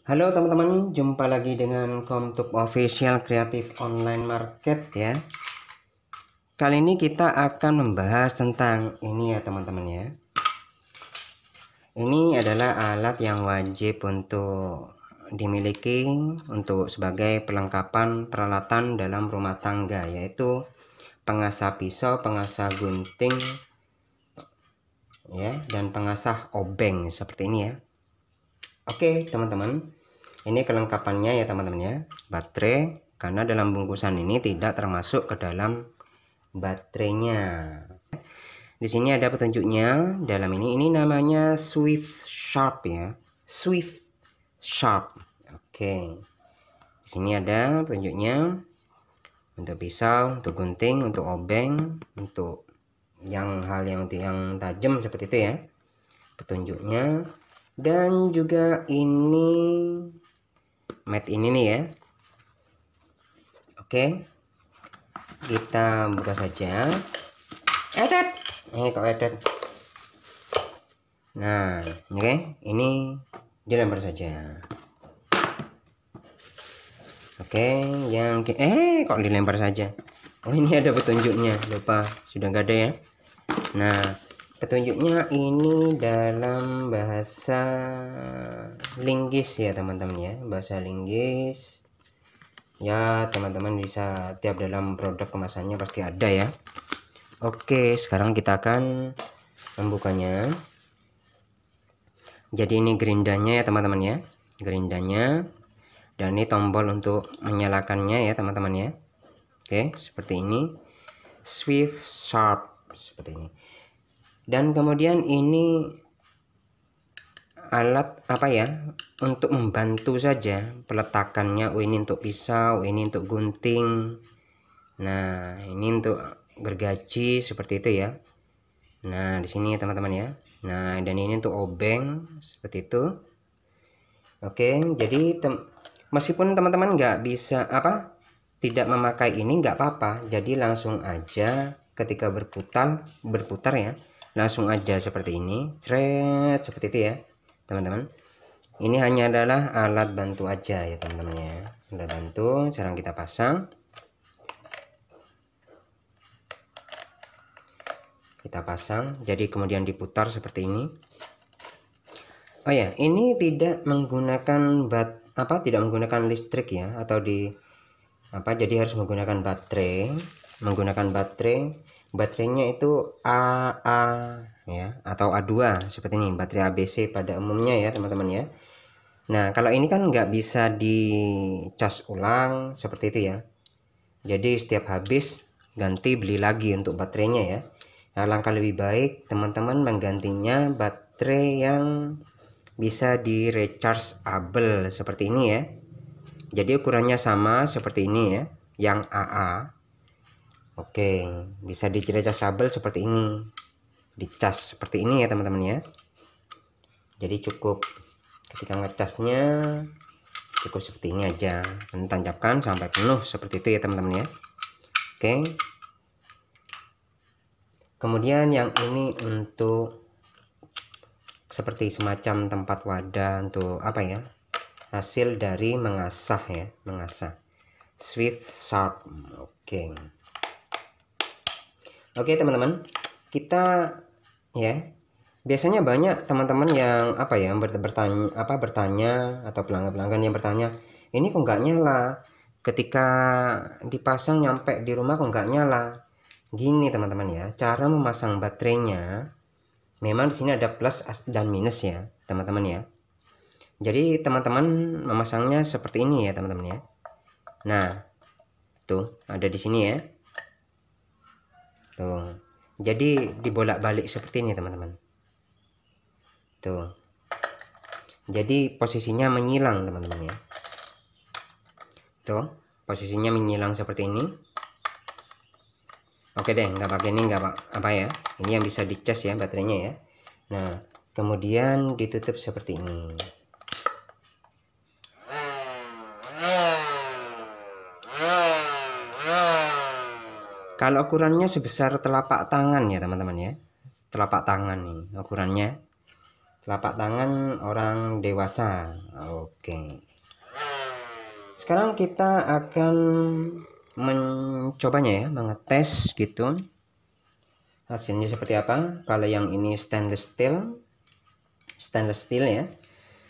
Halo teman-teman, jumpa lagi dengan Comtube Official Creative Online Market ya. Kali ini kita akan membahas tentang ini ya teman-teman ya. Ini adalah alat yang wajib untuk dimiliki untuk sebagai perlengkapan peralatan dalam rumah tangga yaitu pengasah pisau, pengasah gunting ya dan pengasah obeng seperti ini ya. Oke teman-teman ini kelengkapannya ya teman-teman ya baterai karena dalam bungkusan ini tidak termasuk ke dalam baterainya di sini ada petunjuknya dalam ini ini namanya Swift Sharp ya Swift Sharp oke di sini ada petunjuknya untuk pisau untuk gunting untuk obeng untuk yang hal yang yang tajam seperti itu ya petunjuknya dan juga ini mat ini nih ya oke kita buka saja edit ini kok edit nah oke ini dilempar saja oke yang eh kok dilempar saja oh ini ada petunjuknya lupa sudah nggak ada ya nah petunjuknya ini dalam bahasa linggis ya teman-teman ya bahasa linggis ya teman-teman bisa tiap dalam produk kemasannya pasti ada ya oke sekarang kita akan membukanya jadi ini gerindanya ya teman-teman ya gerindanya dan ini tombol untuk menyalakannya ya teman-teman ya oke seperti ini swift sharp seperti ini dan kemudian ini alat apa ya untuk membantu saja peletakannya oh ini untuk pisau ini untuk gunting nah ini untuk gergaji seperti itu ya nah di sini teman-teman ya nah dan ini untuk obeng seperti itu oke jadi tem meskipun teman-teman nggak bisa apa tidak memakai ini nggak apa-apa jadi langsung aja ketika berputar berputar ya langsung aja seperti ini Cret, seperti itu ya teman-teman ini hanya adalah alat bantu aja ya teman-teman ya alat bantu sekarang kita pasang kita pasang jadi kemudian diputar seperti ini Oh ya ini tidak menggunakan bat apa tidak menggunakan listrik ya atau di apa jadi harus menggunakan baterai menggunakan baterai baterainya itu AA ya atau A2 seperti ini baterai ABC pada umumnya ya teman-teman ya Nah kalau ini kan nggak bisa di cas ulang seperti itu ya jadi setiap habis ganti beli lagi untuk baterainya ya nah, langkah lebih baik teman-teman menggantinya baterai yang bisa di rechargeable seperti ini ya jadi ukurannya sama seperti ini ya yang AA Oke, bisa dicecah sabel seperti ini. Dicas seperti ini ya teman-teman ya. Jadi cukup ketika ngecasnya cukup seperti ini aja. Dan tancapkan sampai penuh seperti itu ya teman-teman ya. Oke. Kemudian yang ini untuk seperti semacam tempat wadah untuk apa ya? Hasil dari mengasah ya, mengasah. Swift sharp. Oke. Okay. Oke teman-teman, kita ya biasanya banyak teman-teman yang apa ya bertanya apa bertanya atau pelanggan-pelanggan yang bertanya ini kok nggak nyala ketika dipasang nyampe di rumah kok nggak nyala gini teman-teman ya cara memasang baterainya memang di sini ada plus dan minus ya teman-teman ya jadi teman-teman memasangnya seperti ini ya teman-teman ya nah tuh ada di sini ya tuh jadi dibolak-balik seperti ini teman-teman tuh jadi posisinya menyilang teman-teman ya tuh posisinya menyilang seperti ini oke deh nggak pakai ini nggak apa ya ini yang bisa dicas ya baterainya ya nah kemudian ditutup seperti ini Kalau ukurannya sebesar telapak tangan ya teman-teman ya. Telapak tangan nih ukurannya. Telapak tangan orang dewasa. Oke. Sekarang kita akan mencobanya ya, mengetes gitu. Hasilnya seperti apa? Kalau yang ini stainless steel. Stainless steel ya.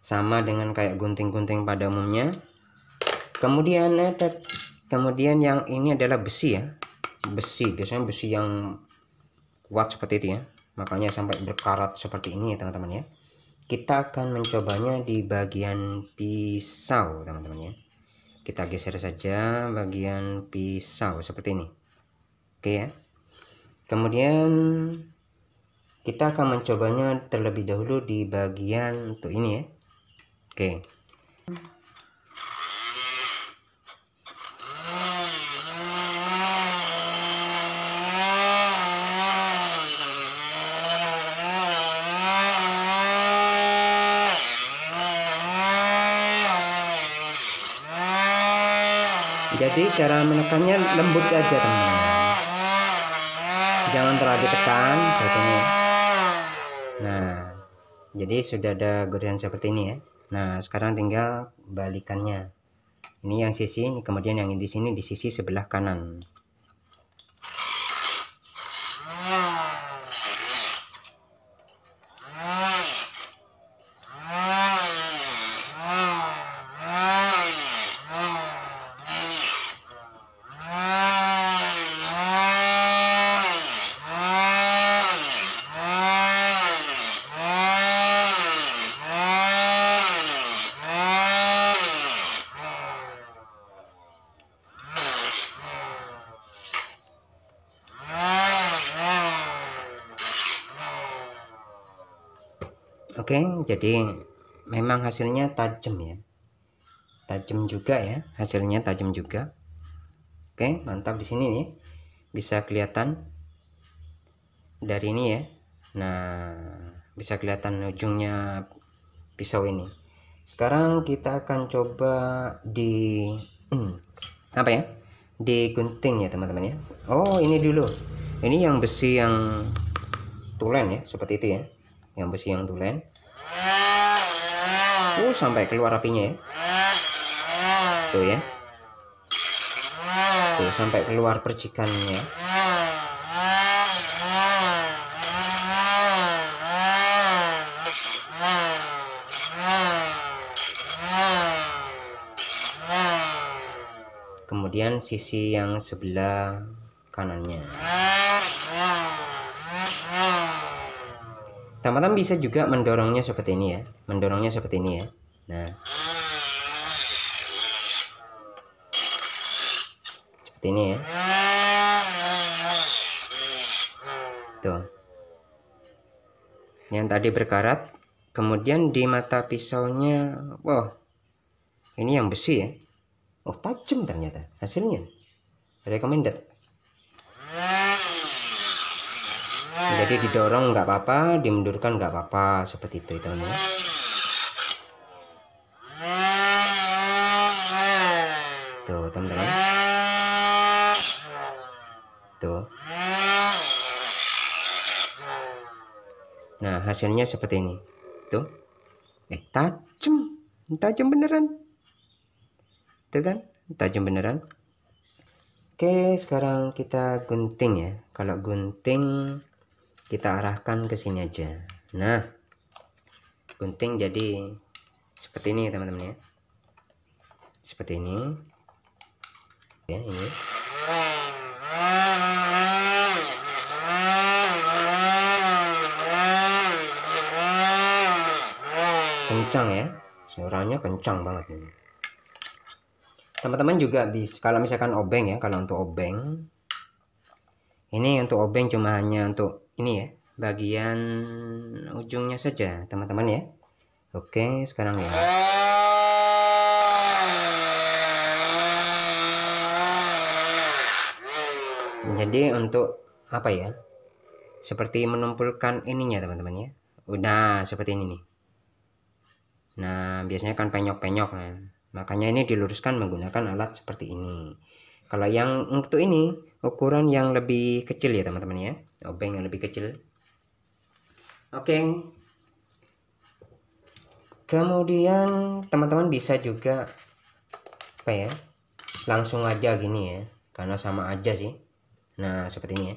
Sama dengan kayak gunting-gunting pada umumnya. Kemudian ada kemudian yang ini adalah besi ya besi biasanya besi yang kuat seperti itu ya makanya sampai berkarat seperti ini ya teman-teman ya kita akan mencobanya di bagian pisau teman-teman ya kita geser saja bagian pisau seperti ini oke ya kemudian kita akan mencobanya terlebih dahulu di bagian untuk ini ya oke jadi cara menekannya lembut aja teman jangan terlalu ditekan jatuhnya nah jadi sudah ada gorengan seperti ini ya nah sekarang tinggal balikannya ini yang sisi ini kemudian yang di sini di sisi sebelah kanan Oke, jadi memang hasilnya tajam ya. Tajam juga ya, hasilnya tajam juga. Oke, mantap di sini nih. Bisa kelihatan dari ini ya. Nah, bisa kelihatan ujungnya pisau ini. Sekarang kita akan coba di hmm, apa ya? Di gunting ya, teman-teman ya. Oh, ini dulu. Ini yang besi yang tulen ya, seperti itu ya yang besi yang tulen uh sampai keluar apinya ya tuh ya tuh sampai keluar percikannya ya. kemudian sisi yang sebelah kanannya teman-teman bisa juga mendorongnya seperti ini ya mendorongnya seperti ini ya nah seperti ini ya tuh yang tadi berkarat kemudian di mata pisaunya wow ini yang besi ya oh tajam ternyata hasilnya recommended jadi didorong nggak apa-apa dimundurkan nggak apa-apa seperti itu teman ya tuh teman-teman tuh nah hasilnya seperti ini tuh eh tajam tajam beneran tuh kan tajam beneran Oke, sekarang kita gunting ya. Kalau gunting kita arahkan ke sini aja nah gunting jadi seperti ini teman-teman ya seperti ini ya ini kencang ya suaranya kencang banget ini teman-teman juga bisa kalau misalkan obeng ya kalau untuk obeng ini untuk obeng cuma hanya untuk ini ya bagian ujungnya saja teman-teman ya oke sekarang ya jadi untuk apa ya seperti menumpulkan ininya teman-teman ya udah seperti ini nih nah biasanya kan penyok-penyok nah. makanya ini diluruskan menggunakan alat seperti ini kalau yang untuk ini ukuran yang lebih kecil ya teman-teman ya obeng yang lebih kecil oke kemudian teman-teman bisa juga apa ya langsung aja gini ya karena sama aja sih nah seperti ini ya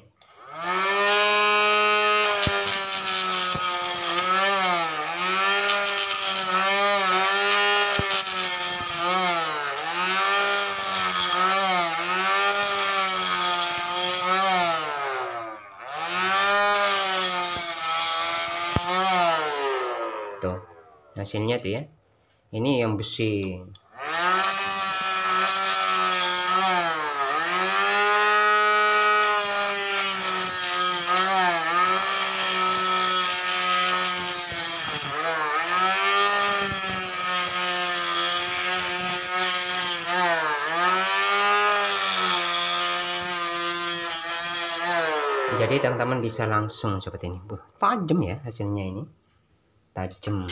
mesinnya tuh ya ini yang besi jadi teman-teman bisa langsung seperti ini tajam ya hasilnya ini tajam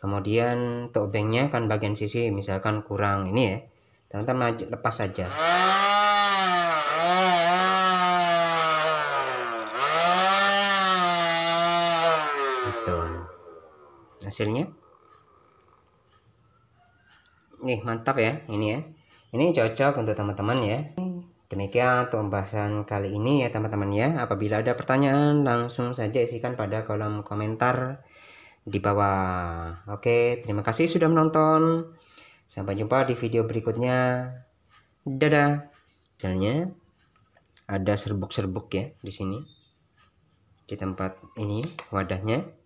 kemudian tok banknya kan bagian sisi misalkan kurang ini ya teman-teman maju lepas saja Itu hasilnya nih mantap ya ini ya ini cocok untuk teman-teman ya demikian untuk pembahasan kali ini ya teman-teman ya apabila ada pertanyaan langsung saja isikan pada kolom komentar di bawah. Oke, terima kasih sudah menonton. Sampai jumpa di video berikutnya. Dadah. jalannya ada serbuk-serbuk ya di sini. Di tempat ini wadahnya.